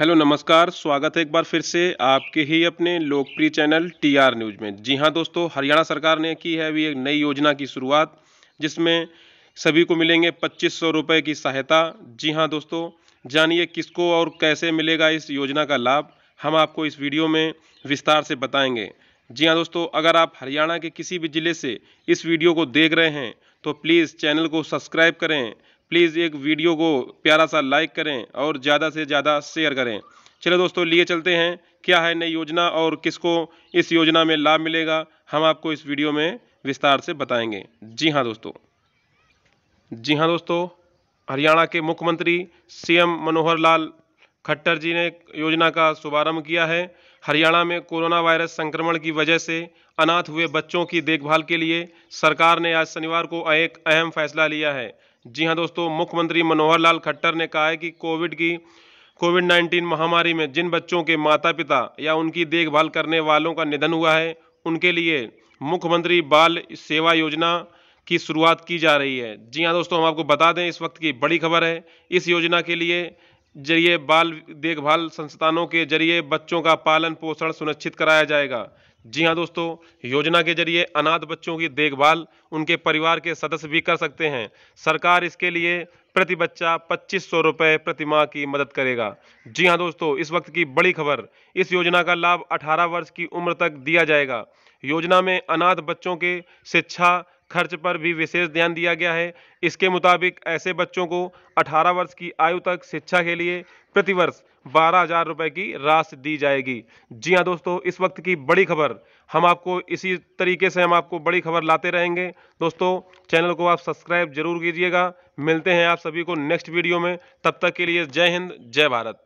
hello नमस्कार स्वागत है एक बार फिर से आपके ही अपने लोकप्रिय चैनल टीआर न्यूज़ में जी हां दोस्तों हरियाणा सरकार ने की है अभी एक नई योजना की शुरुआत जिसमें सभी को मिलेंगे पच्चीस सौ रुपये की सहायता जी हां दोस्तों जानिए किसको और कैसे मिलेगा इस योजना का लाभ हम आपको इस वीडियो में विस्तार से बताएँगे जी हाँ दोस्तों अगर आप हरियाणा के किसी भी ज़िले से इस वीडियो को देख रहे हैं तो प्लीज़ चैनल को सब्सक्राइब करें प्लीज़ एक वीडियो को प्यारा सा लाइक करें और ज़्यादा से ज़्यादा शेयर करें चलो दोस्तों लिए चलते हैं क्या है नई योजना और किसको इस योजना में लाभ मिलेगा हम आपको इस वीडियो में विस्तार से बताएंगे जी हाँ दोस्तों जी हाँ दोस्तों हरियाणा के मुख्यमंत्री सीएम मनोहर लाल खट्टर जी ने योजना का शुभारंभ किया है हरियाणा में कोरोना वायरस संक्रमण की वजह से अनाथ हुए बच्चों की देखभाल के लिए सरकार ने आज शनिवार को एक अहम फैसला लिया है जी हाँ दोस्तों मुख्यमंत्री मनोहर लाल खट्टर ने कहा है कि कोविड की कोविड नाइन्टीन महामारी में जिन बच्चों के माता पिता या उनकी देखभाल करने वालों का निधन हुआ है उनके लिए मुख्यमंत्री बाल सेवा योजना की शुरुआत की जा रही है जी हाँ दोस्तों हम आपको बता दें इस वक्त की बड़ी खबर है इस योजना के लिए जरिए बाल देखभाल संस्थानों के जरिए बच्चों का पालन पोषण सुनिश्चित कराया जाएगा जी हाँ दोस्तों योजना के जरिए अनाथ बच्चों की देखभाल उनके परिवार के सदस्य भी कर सकते हैं सरकार इसके लिए प्रति बच्चा पच्चीस सौ रुपये प्रति माह की मदद करेगा जी हाँ दोस्तों इस वक्त की बड़ी खबर इस योजना का लाभ 18 वर्ष की उम्र तक दिया जाएगा योजना में अनाथ बच्चों के शिक्षा खर्च पर भी विशेष ध्यान दिया गया है इसके मुताबिक ऐसे बच्चों को 18 वर्ष की आयु तक शिक्षा के लिए प्रतिवर्ष बारह हजार रुपये की राशि दी जाएगी जी हाँ दोस्तों इस वक्त की बड़ी खबर हम आपको इसी तरीके से हम आपको बड़ी खबर लाते रहेंगे दोस्तों चैनल को आप सब्सक्राइब जरूर कीजिएगा मिलते हैं आप सभी को नेक्स्ट वीडियो में तब तक के लिए जय हिंद जय भारत